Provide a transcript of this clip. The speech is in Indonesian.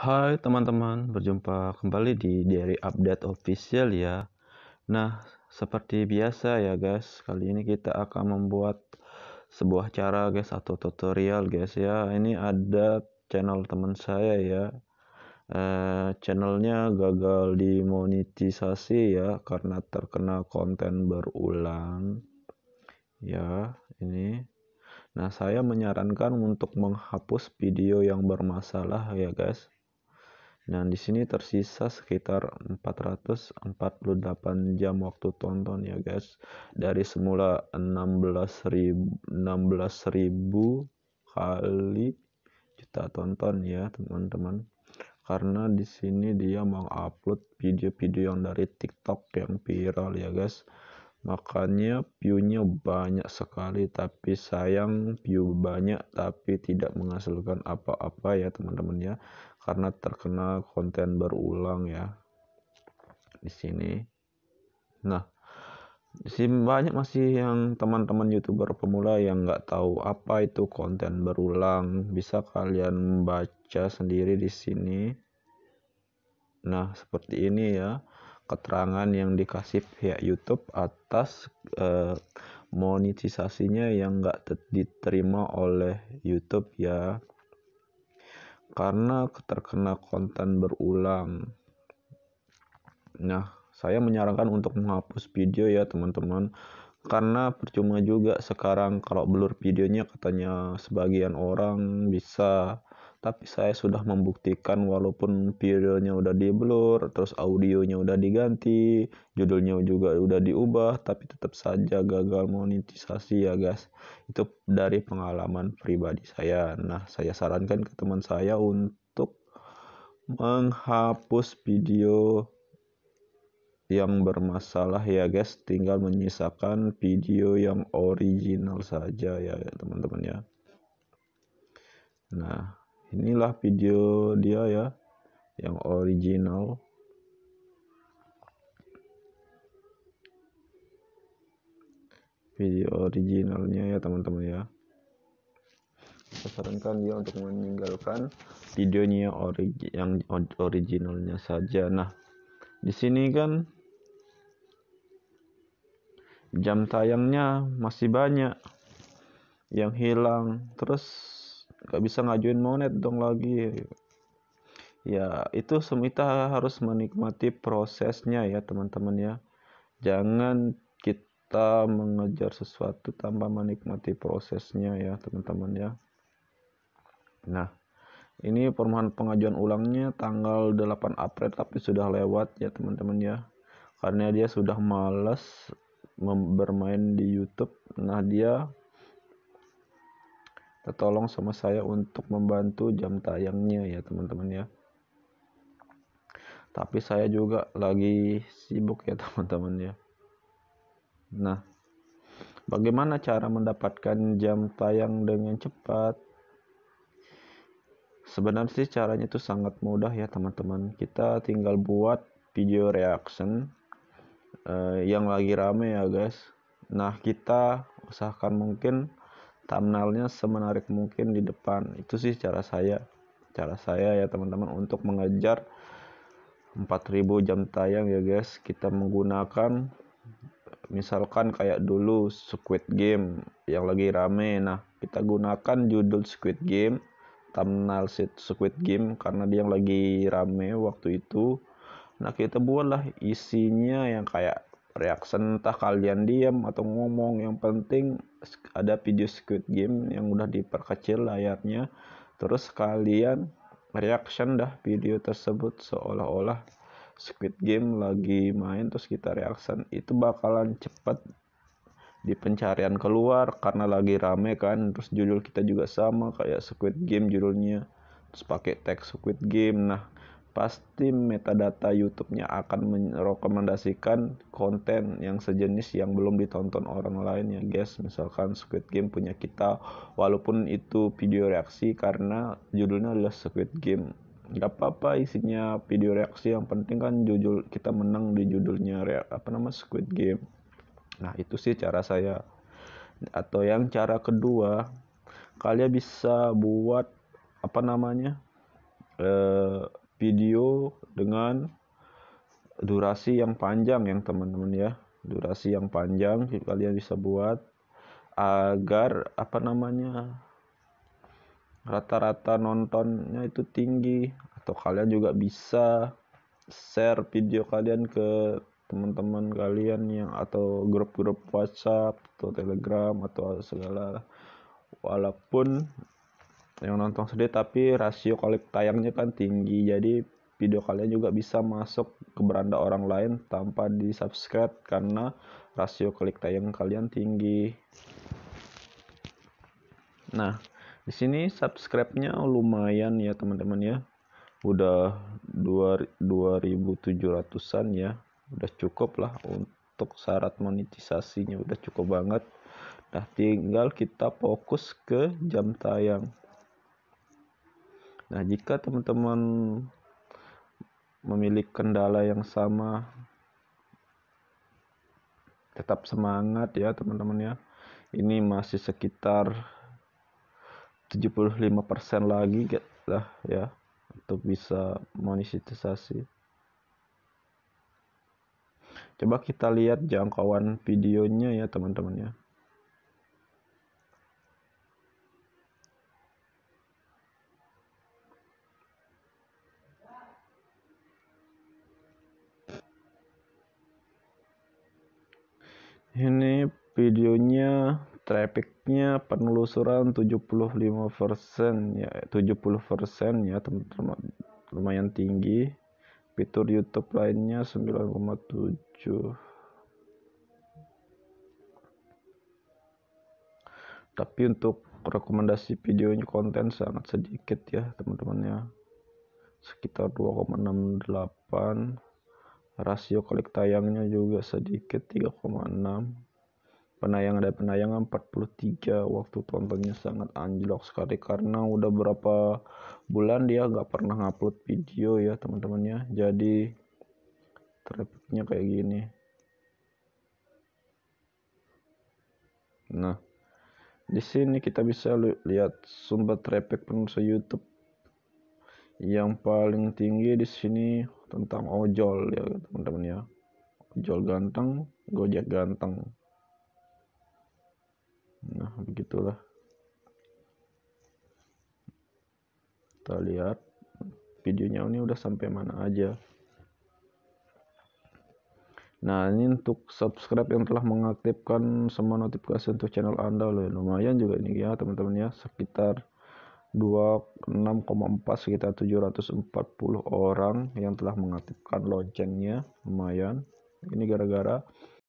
Hai teman-teman, berjumpa kembali di Diary Update Official ya. Nah, seperti biasa ya guys, kali ini kita akan membuat sebuah cara guys atau tutorial guys ya. Ini ada channel teman saya ya. Eh, channelnya gagal dimonetisasi ya karena terkena konten berulang. Ya, ini Nah, saya menyarankan untuk menghapus video yang bermasalah ya guys. Nah di sini tersisa sekitar 448 jam waktu tonton ya guys. Dari semula 16.000 16.000 kali kita tonton ya teman-teman. Karena di sini dia mengupload video-video yang dari TikTok yang viral ya guys. Makanya view-nya banyak sekali tapi sayang view banyak tapi tidak menghasilkan apa-apa ya teman-teman ya karena terkena konten berulang ya di sini. Nah, si banyak masih yang teman-teman youtuber pemula yang nggak tahu apa itu konten berulang. Bisa kalian baca sendiri di sini. Nah, seperti ini ya keterangan yang dikasih pihak YouTube atas uh, monetisasinya yang nggak diterima oleh YouTube ya karena terkena konten berulang. Nah, saya menyarankan untuk menghapus video ya teman-teman karena percuma juga sekarang kalau blur videonya katanya sebagian orang bisa tapi saya sudah membuktikan walaupun videonya udah di blur terus audionya udah diganti judulnya juga udah diubah tapi tetap saja gagal monetisasi ya guys itu dari pengalaman pribadi saya nah saya sarankan ke teman saya untuk menghapus video yang bermasalah ya guys tinggal menyisakan video yang original saja ya teman-teman ya nah inilah video dia ya yang original video originalnya ya teman-teman ya saya sarankan dia untuk meninggalkan videonya ori yang originalnya saja nah di sini kan jam tayangnya masih banyak yang hilang terus nggak bisa ngajuin monet dong lagi ya itu semita harus menikmati prosesnya ya teman-teman ya jangan kita mengejar sesuatu tanpa menikmati prosesnya ya teman-teman ya nah ini permohonan pengajuan ulangnya tanggal 8 April tapi sudah lewat ya teman-teman ya karena dia sudah males bermain di YouTube nah dia Tolong sama saya untuk membantu jam tayangnya ya teman-teman ya tapi saya juga lagi sibuk ya teman-teman ya nah bagaimana cara mendapatkan jam tayang dengan cepat sebenarnya sih caranya itu sangat mudah ya teman-teman kita tinggal buat video reaction uh, yang lagi rame ya guys nah kita usahakan mungkin thumbnailnya semenarik mungkin di depan itu sih cara saya cara saya ya teman-teman untuk mengejar 4000 jam tayang ya guys kita menggunakan misalkan kayak dulu Squid Game yang lagi rame nah kita gunakan judul Squid Game thumbnail Squid Game karena dia yang lagi rame waktu itu nah kita buatlah isinya yang kayak Reaksi entah kalian diam atau ngomong yang penting ada video Squid Game yang udah diperkecil layarnya terus kalian reaction dah video tersebut seolah-olah Squid Game lagi main terus kita reaction itu bakalan cepat di pencarian keluar karena lagi rame kan terus judul kita juga sama kayak Squid Game judulnya terus pakai teks Squid Game nah pasti metadata YouTube-nya akan merekomendasikan konten yang sejenis yang belum ditonton orang lain ya guys misalkan Squid Game punya kita walaupun itu video reaksi karena judulnya adalah Squid Game nggak apa-apa isinya video reaksi yang penting kan judul kita menang di judulnya apa nama Squid Game nah itu sih cara saya atau yang cara kedua kalian bisa buat apa namanya eh video dengan durasi yang panjang yang teman-teman ya durasi yang panjang kalian bisa buat agar apa namanya rata-rata nontonnya itu tinggi atau kalian juga bisa share video kalian ke teman-teman kalian yang atau grup-grup WhatsApp atau Telegram atau segala walaupun yang nonton sedih, tapi rasio klik tayangnya kan tinggi jadi video kalian juga bisa masuk ke beranda orang lain tanpa di subscribe karena rasio klik tayang kalian tinggi nah di sini subscribe-nya lumayan ya teman-teman ya udah 2700-an ya udah cukup lah untuk syarat monetisasinya udah cukup banget nah tinggal kita fokus ke jam tayang Nah, jika teman-teman memiliki kendala yang sama, tetap semangat ya teman-teman ya. Ini masih sekitar 75% lagi lah ya untuk bisa monetisasi. Coba kita lihat jangkauan videonya ya teman-teman ya. ini videonya trafficnya penelusuran 75% ya 70% ya teman-teman lumayan tinggi fitur YouTube lainnya 9,7 tapi untuk rekomendasi videonya konten sangat sedikit ya teman-teman ya sekitar 2,68 rasio klik tayangnya juga sedikit 3,6 penayang ada penayangan 43 waktu tontonnya sangat anjlok sekali karena udah berapa bulan dia nggak pernah ngupload video ya teman teman ya jadi trafficnya kayak gini nah di sini kita bisa lihat sumber traffic penulis YouTube yang paling tinggi di sini tentang ojol ya teman-teman ya ojol ganteng gojek ganteng nah begitulah kita lihat videonya ini udah sampai mana aja Nah ini untuk subscribe yang telah mengaktifkan semua notifikasi untuk channel anda loh lumayan juga ini ya teman-teman ya sekitar 26,4 sekitar 740 orang yang telah mengaktifkan loncengnya lumayan ini gara-gara